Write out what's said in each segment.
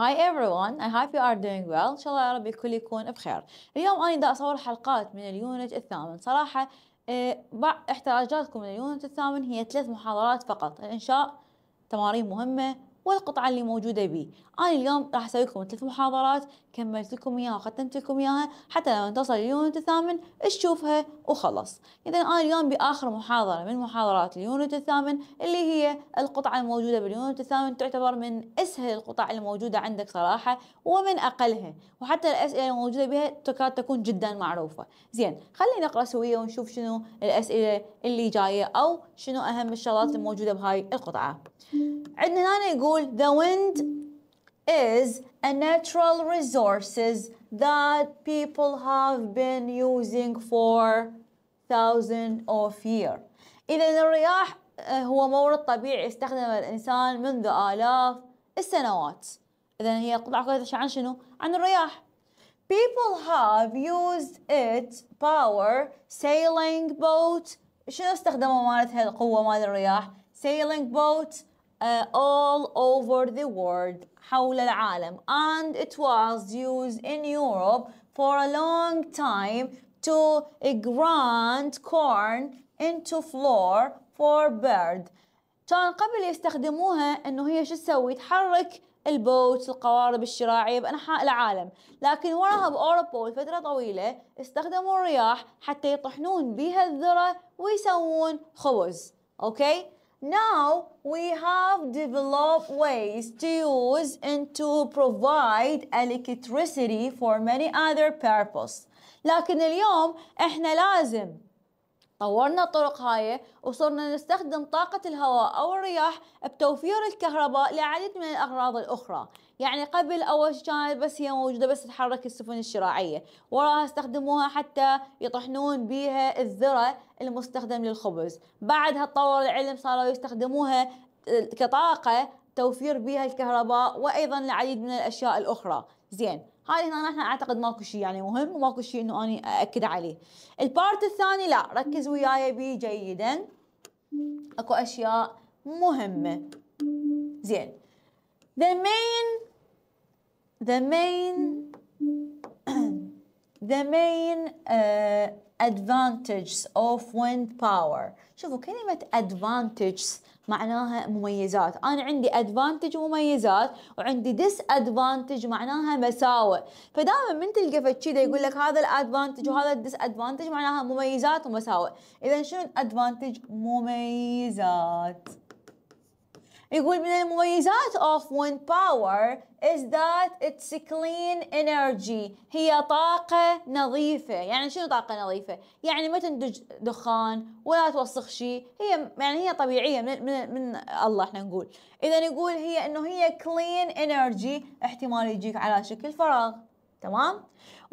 هاي everyone اي hope يو ار دوينج ويل إن شاء الله يا رب الكل يكون بخير اليوم أنا دا أصور حلقات من اليونت الثامن صراحة إيه، احتياجاتكم من اليونت الثامن هي ثلاث محاضرات فقط الإنشاء تمارين مهمة والقطعة اللي موجودة بيه أنا اليوم راح أسوي لكم ثلاث محاضرات كملت لكم إياها وختمت لكم إياها حتى لما توصل اليونت الثامن تشوفها وخلص إذا أنا اليوم بآخر محاضرة من محاضرات اليونت الثامن اللي هي القطعة الموجودة باليونت الثامن تعتبر من أسهل القطع الموجودة عندك صراحة ومن أقلها وحتى الأسئلة الموجودة بها تكاد تكون جدا معروفة زين خلينا نقرأ سوية ونشوف شنو الأسئلة اللي جاية أو شنو أهم الشغلات الموجودة بهاي القطعة عندنا هنا يقول يقول the wind is a natural resources that people have been using for thousands of years إذا الرياح هو مورد طبيعي استخدم الإنسان منذ آلاف السنوات إذا هي قطعة كلها عن شنو؟ عن الرياح People have used it power sailing boat شنو استخدموا مالت هالقوة مال الرياح؟ sailing boat uh, all over the world حول العالم and it was used in Europe for a long time to grind corn into flour for bird كان قبل يستخدموها انه هي شو تسوي تحرك البوت القوارب الشراعية بأنحاء العالم لكن وراها بأوروبا لفترة طويلة استخدموا الرياح حتى يطحنون بها الذرة ويسوون خبز أوكي Now we have developed ways to use and to provide electricity for many other purposes. لكن اليوم احنا لازم طورنا الطرق هاي وصرنا نستخدم طاقة الهواء أو الرياح بتوفير الكهرباء لعدد من الأغراض الأخرى يعني قبل أول شي كانت بس هي موجودة بس تحرك السفن الشراعية وراها استخدموها حتى يطحنون بها الذرة المستخدم للخبز بعدها تطور العلم صاروا يستخدموها كطاقة توفير بها الكهرباء وأيضا العديد من الأشياء الأخرى زين هاي هنا نحن اعتقد ماكو شيء يعني مهم وماكو شيء انه اني اكد عليه البارت الثاني لا ركز وياي بي جيدا اكو اشياء مهمه زين the main the main the main uh, advantages of wind power شوفوا كلمة advantages معناها مميزات أنا عندي advantage مميزات وعندي disadvantage معناها مساوئ فدائما من تلقى كذا يقول لك هذا الادفانتج وهذا disadvantage معناها مميزات ومساوئ إذا شنو advantage مميزات يقول من المميزات of wind power is that it's clean energy هي طاقة نظيفة يعني شنو طاقة نظيفة؟ يعني ما تنتج دخان ولا توسخ شيء هي يعني هي طبيعية من, من, من الله احنا نقول إذا يقول هي إنه هي clean energy احتمال يجيك على شكل فراغ تمام؟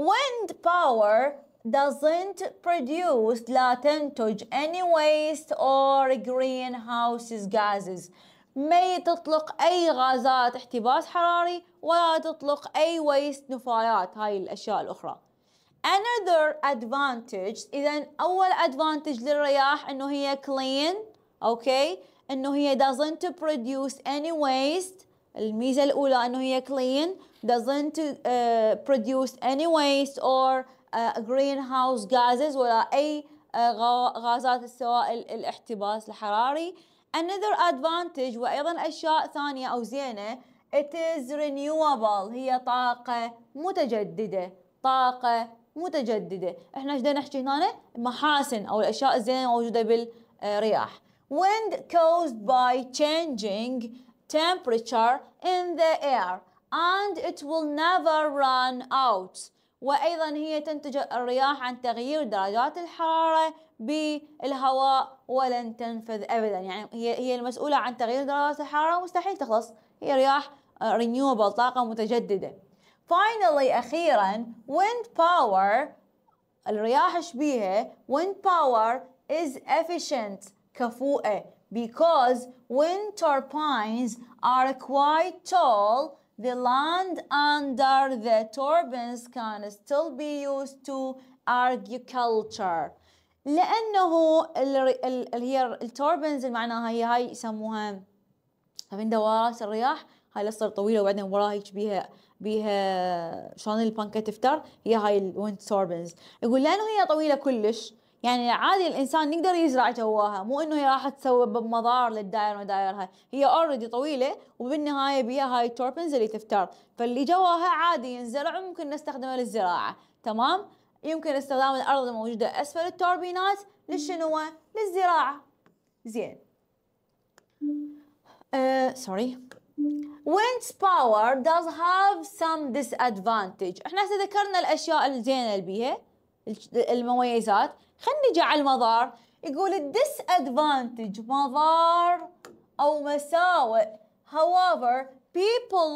wind power doesn't produce لا تنتج any waste or greenhouse gases ما تطلق أي غازات احتباس حراري ولا تطلق أي ويست نفايات هاي الأشياء الأخرى another advantage إذا أول advantage للرياح إنه هي clean أوكي okay. إنه هي doesn't produce any waste الميزة الأولى إنه هي clean doesn't uh, produce any waste or uh, greenhouse gases ولا أي uh, غازات السوائل الاحتباس الحراري Another advantage وأيضا أشياء ثانية أو زينة It is renewable هي طاقة متجددة طاقة متجددة احنا ايش نحكي هنا محاسن أو الأشياء الزينة موجوده بالرياح Wind caused by changing temperature in the air and it will never run out وأيضا هي تنتج الرياح عن تغيير درجات الحرارة بالهواء ولن تنفذ ابدا يعني هي هي المسؤوله عن تغيير درجات الحراره ومستحيل تخلص هي رياح رينيوبل طاقه متجدده finally اخيرا wind power الرياح شبيهه wind power is efficient كفؤة because wind turbines are quite tall the land under the turbines can still be used to agriculture لانه اللي هي التوربنز اللي معناها هي هاي يسموها من دوارات الرياح هاي تصير طويله وبعدين وراها هيك بيها بيها شلون البنكه تفتر هي هاي الويند توربنز يقول لانه هي طويله كلش يعني عادي الانسان يقدر يزرع جواها مو انه هي راح تسبب مضار للدائره ودائرها هي اوريدي طويله وبالنهايه بيها هاي التوربنز اللي تفتر فاللي جواها عادي ينزرع وممكن نستخدمه للزراعه تمام يمكن استخدام الأرض الموجودة أسفل التوربينات للشنو؟ للزراعة زين سوري. آه، sorry Wind power does have some disadvantage احنا هسه ذكرنا الأشياء الزينة اللي بيها المميزات خلينا نجي على المضار يقول disadvantage مضار أو مساوئ however People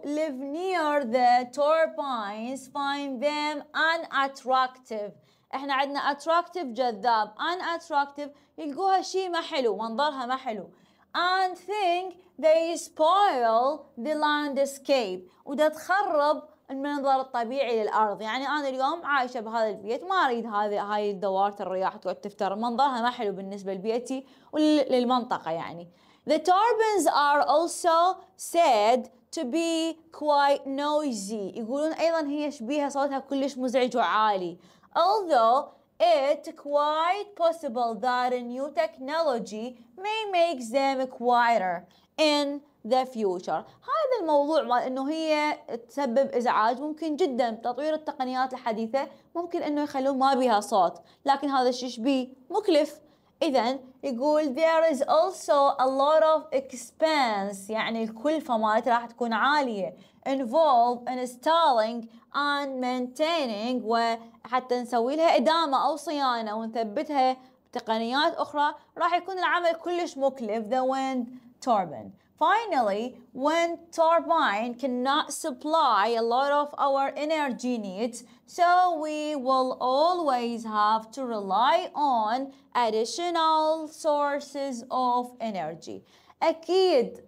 who live near the turbines find them unattractive. احنا عندنا attractive جذاب unattractive يلقوها شيء ما حلو منظرها ما حلو and think they spoil the landscape وده تخرب المنظر الطبيعي للارض يعني انا اليوم عايشه بهذا البيت ما اريد هذه هاي الدوارة الرياح تقعد تفتر منظرها ما حلو بالنسبه لبيتي وللمنطقه يعني The turbines are also said to be quite noisy يقولون أيضا هي شبيهة صوتها كلش مزعج وعالي although it quite possible that a new technology may make them quieter in the future هذا الموضوع مال انه هي تسبب ازعاج ممكن جدا تطوير التقنيات الحديثة ممكن انه يخلون ما بيها صوت لكن هذا الشيء شبيه مكلف إذا يقول there is also a lot of expense يعني الكلفة مالته راح تكون عالية involved in installing and maintaining وحتى نسوي لها إدامة أو صيانة ونثبتها تقنيات أخرى راح يكون العمل كلش مكلف the wind turbine Finally, wind turbine cannot supply a lot of our energy needs, so we will always have to rely on additional sources of energy. أكيد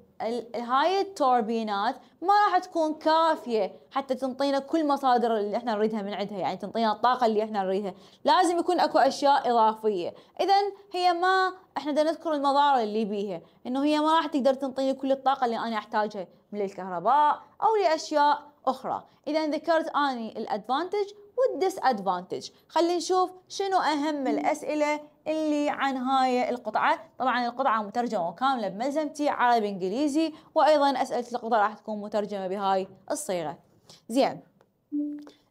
هاي التوربينات ما راح تكون كافية حتى تنطينا كل مصادر اللي احنا نريدها من عندها يعني تنطينا الطاقة اللي احنا نريدها لازم يكون اكو اشياء اضافية اذا هي ما احنا بدنا نذكر المضار اللي بيها انه هي ما راح تقدر تنطيني كل الطاقة اللي انا احتاجها من الكهرباء او لاشياء اخرى اذا ذكرت اني الادفانتج والديس ادفانتج خلينا نشوف شنو اهم الاسئلة اللي عن هاي القطعة طبعا القطعة مترجمة كاملة بملزمتي عربي انجليزي وايضا اسئلة القطعة راح تكون مترجمة بهاي الصيغة زين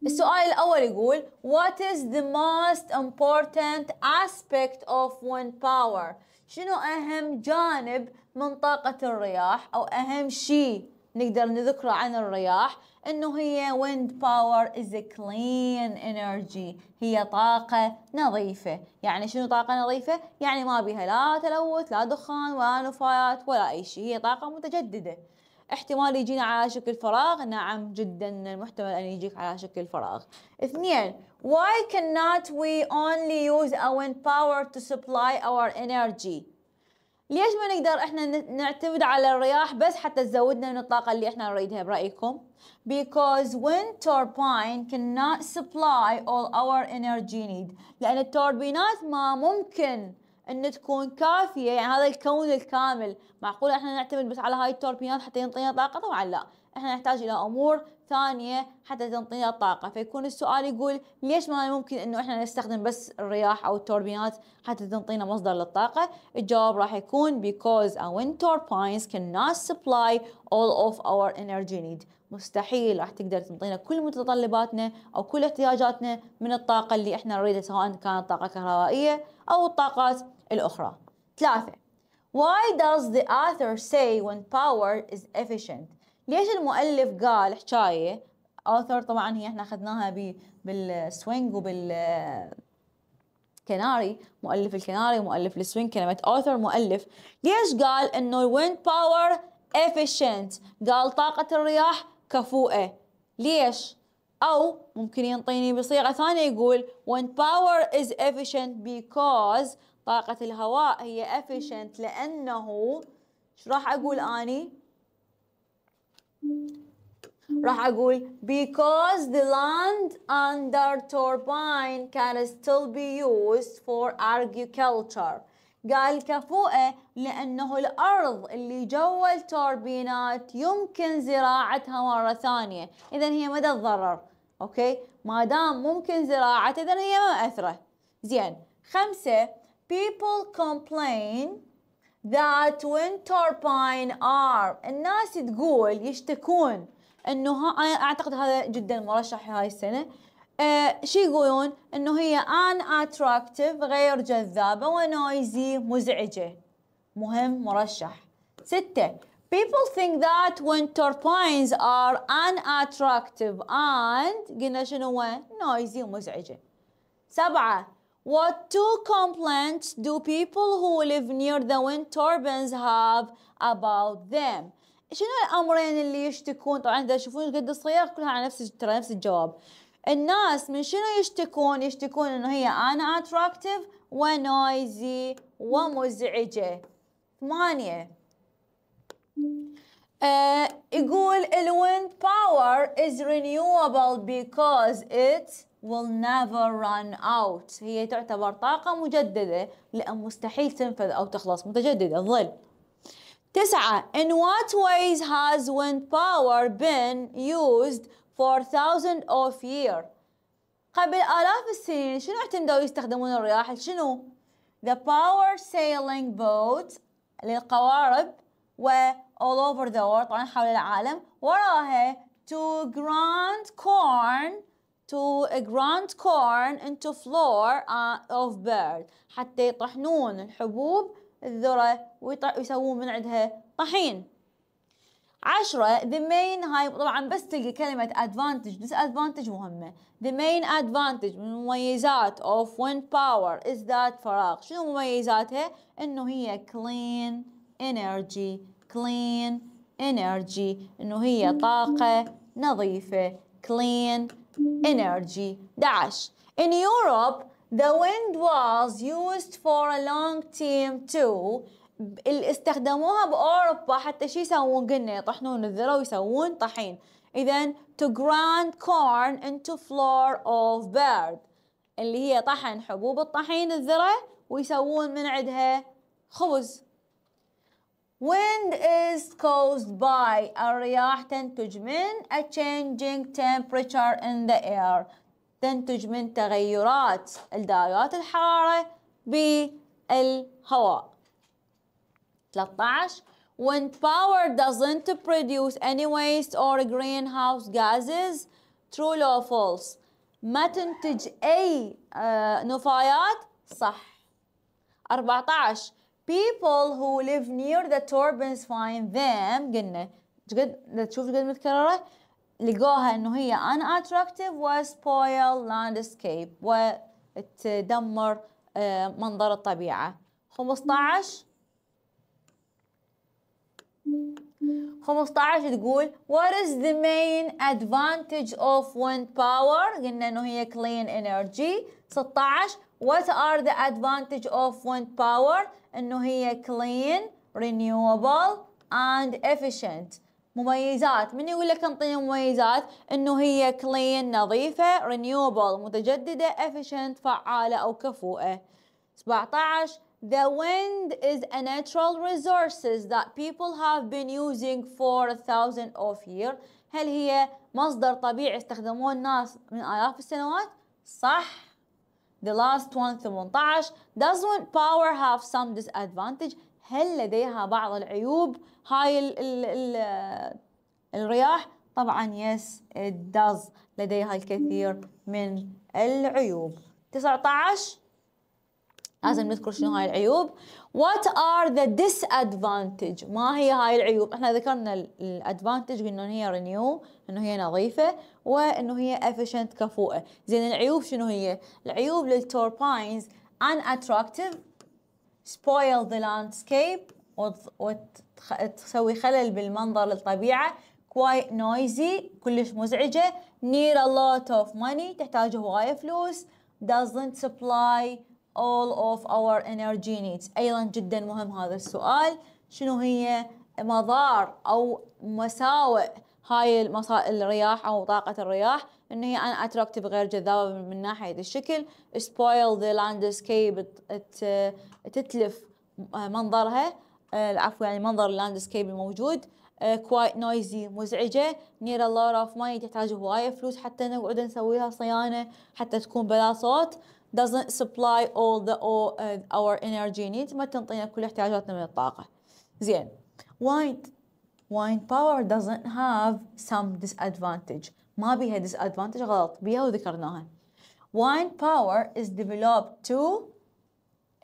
السؤال الأول يقول What is the most important aspect of wind power؟ شنو أهم جانب من طاقة الرياح أو أهم شيء نقدر نذكره عن الرياح انه هي wind power is a clean energy هي طاقة نظيفة يعني شنو طاقة نظيفة؟ يعني ما بيها لا تلوث لا دخان ولا نفايات ولا اي شيء هي طاقة متجددة احتمال يجينا على شكل فراغ نعم جدا المحتمل ان يجيك على شكل فراغ اثنين why cannot we only use our wind power to supply our energy ليش ما نقدر احنا نعتمد على الرياح بس حتى تزودنا من الطاقة اللي احنا نريدها برأيكم؟ Because wind turbine cannot supply all our energy need لأن التوربينات ما ممكن ان تكون كافية يعني هذا الكون الكامل معقول احنا نعتمد بس على هاي التوربينات حتى ينطينا طاقة؟ طبعا لا احنا نحتاج الى امور ثانية حتى تنطينا الطاقة فيكون السؤال يقول ليش ما ممكن انه احنا نستخدم بس الرياح او التوربينات حتى تنطينا مصدر للطاقة الجواب راح يكون because a wind turbines cannot supply all of our energy need مستحيل راح تقدر تنطينا كل متطلباتنا او كل احتياجاتنا من الطاقة اللي احنا نريدها سواء كانت طاقة كهربائية او الطاقات الاخرى ثلاثة Why does the author say when power is efficient ليش المؤلف قال حكايه اوثر طبعا هي احنا اخذناها بالسوينج وبال كناري مؤلف الكناري مؤلف السوينج كلمه اوثر مؤلف ليش قال انه الويند باور efficient قال طاقه الرياح كفوءه ليش او ممكن ينطيني بصيغه ثانيه يقول ويند باور از efficient بيكوز طاقه الهواء هي efficient لانه شو راح اقول اني راح أقول because the land under turbine can still be used for agriculture قال كفؤة لأنه الأرض اللي جوا التوربينات يمكن زراعتها مرة ثانية إذا هي ما تتضرر أوكي ما دام ممكن زراعتها إذا هي ما أثرة زين خمسة people complain that wind turbine are الناس تقول يشتكون انه ها انا اعتقد هذا جدا مرشح هاي السنه آه شو يقولون انه هي ان اتراكتيف غير جذابه ونويزي مزعجه مهم مرشح ستة people think that wind turbines are unattractive and قلنا شنو هو noisy ومزعجه سبعة What two complaints do people who live near the wind turbines have about them? شنو الامرين اللي يشتكون طبعا اذا تشوفون قد الصيغ كلها على نفس ترى نفس الجواب الناس من شنو يشتكون يشتكون انه هي انا اتراكتيف ونويزي ومزعجه ثمانية آه يقول الويند باور از رينيوبل because it will never run out هي تعتبر طاقة مجددة لأن مستحيل تنفذ أو تخلص متجددة ظل تسعة In what ways has wind power been used for thousands of years قبل آلاف السنين شنو اعتمدوا يستخدمون الرياح شنو The power sailing boat للقوارب و all over the world طبعا حول العالم وراها to grind corn to ground corn into flour of bird حتى يطحنون الحبوب الذرة ويسوون من عندها طحين عشرة the main هاي طبعا بس تلقي كلمة advantage disadvantage مهمة the main advantage من مميزات of wind power is that فراغ شنو مميزاتها انه هي clean energy clean energy انه هي طاقة نظيفة clean energy dash. In Europe, the wind was used for a long time too. اللي استخدموها بأوروبا حتى شي يسوون قلنا يطحنون الذرة ويسوون طحين. إذا to grind corn into flour of bird. اللي هي طحن حبوب الطحين الذرة ويسوون من عندها خبز. Wind is caused by الرياح تنتج من a changing temperature in the air تنتج من تغيرات درجات الحرارة بالهواء 13 Wind power doesn't produce any waste or greenhouse gases true or false ما تنتج أي نفايات صح 14 people who live near the turbines find them قلنا قد تشوف قد متكررة لقوها انه هي unattractive و spoil landscape وتدمر منظر الطبيعة 15 15 تقول what is the main advantage of wind power قلنا انه هي clean energy 16 What are the advantage of wind power? انه هي clean, renewable and efficient. مميزات من يقول لك انطيني مميزات انه هي clean, نظيفة renewable متجددة efficient فعالة او كفوءة 17 The wind is a natural resources that people have been using for thousands of years هل هي مصدر طبيعي استخدموه الناس من آلاف السنوات؟ صح The last one 18 doesn't power have some disadvantage هل لديها بعض العيوب هاي ال ال ال الرياح طبعا yes it does لديها الكثير من العيوب 19 لازم نذكر شنو هاي العيوب وات ار ذا ديس ادفانتج ما هي هاي العيوب احنا ذكرنا الادفانتج قلنا ان هي رينيو انه هي نظيفه وانه هي افيشنت كفوءه زين العيوب شنو هي العيوب للتورباينز unattractive سبويل ذا لاندسكيب وتسوي خلل بالمنظر للطبيعه quite نويزي كلش مزعجه نير ا لوت اوف ماني تحتاج هوايه فلوس doesn't supply all of our energy needs أيضا جدا مهم هذا السؤال شنو هي مضار أو مساوئ هاي مسائل الرياح أو طاقة الرياح إن هي أن اتراكتيف غير جذابة من ناحية الشكل spoil the landscape تتلف منظرها العفو آه، يعني منظر اللاندسكيب الموجود كوايت آه، نويزي مزعجة نير الله lot of تحتاج هواية فلوس حتى نقعد نسويها صيانة حتى تكون بلا صوت doesn't supply all the all, uh, our energy needs ما تنطينا كل احتياجاتنا من الطاقة زين wind wind power doesn't have some disadvantage ما بيها disadvantage غلط بيها وذكرناها wind power is developed to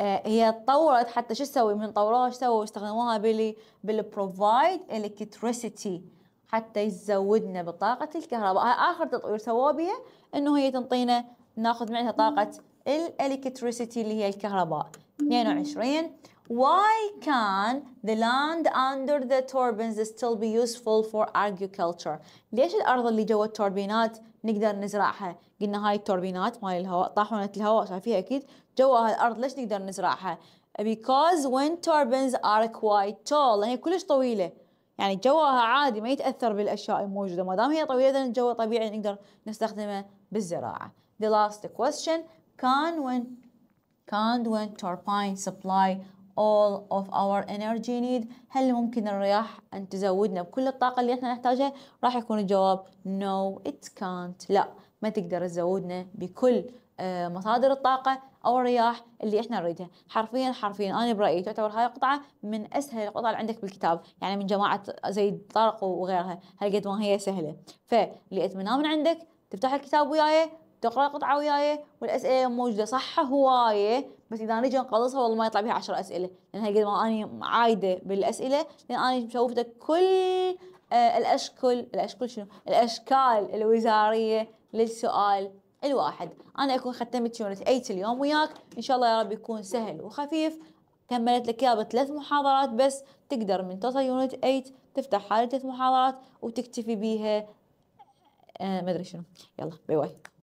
آه، هي تطورت حتى شو تسوي من طوروها شو سووا استخدموها بال بالبروفايد provide electricity حتى يزودنا بطاقة الكهرباء آخر تطوير سووه بها إنه هي تنطينا ناخذ معها طاقة الالكتريسيتي اللي هي الكهرباء 22 Why can the land under the turbines still be useful for agriculture? ليش الأرض اللي جوا التوربينات نقدر نزرعها؟ قلنا هاي التوربينات مال الهواء طاحونة الهواء شايفيها أكيد جوا الأرض ليش نقدر نزرعها؟ Because wind turbines are quite tall لأن هي يعني كلش طويلة يعني جواها عادي ما يتأثر بالأشياء الموجودة ما دام هي طويلة الجو طبيعي نقدر نستخدمه بالزراعة. The last question can wind, can wind turbine supply all of our energy need هل ممكن الرياح أن تزودنا بكل الطاقة اللي احنا نحتاجها راح يكون الجواب no it can't لا ما تقدر تزودنا بكل آه، مصادر الطاقة أو الرياح اللي إحنا نريدها حرفيا حرفيا أنا برأيي تعتبر هاي القطعة من أسهل القطع اللي عندك بالكتاب يعني من جماعة زيد طارق وغيرها هل قد ما هي سهلة فاللي أتمناه من عندك تفتح الكتاب وياي تقرا قطعه وياي والاسئله موجوده صح هوايه بس اذا نجي نقلصها والله ما يطلع بها 10 اسئله لان قد ما اني عايده بالاسئله لان انا مشوفته كل آه، الاشكل الاشكال الاشكال شنو الاشكال الوزاريه للسؤال الواحد انا اكون ختمت يونت 8 اليوم وياك ان شاء الله يا رب يكون سهل وخفيف كملت لك اياه بثلاث محاضرات بس تقدر من توصل يونت 8 تفتح حالة ثلاث محاضرات وتكتفي بيها آه ما ادري شنو يلا باي باي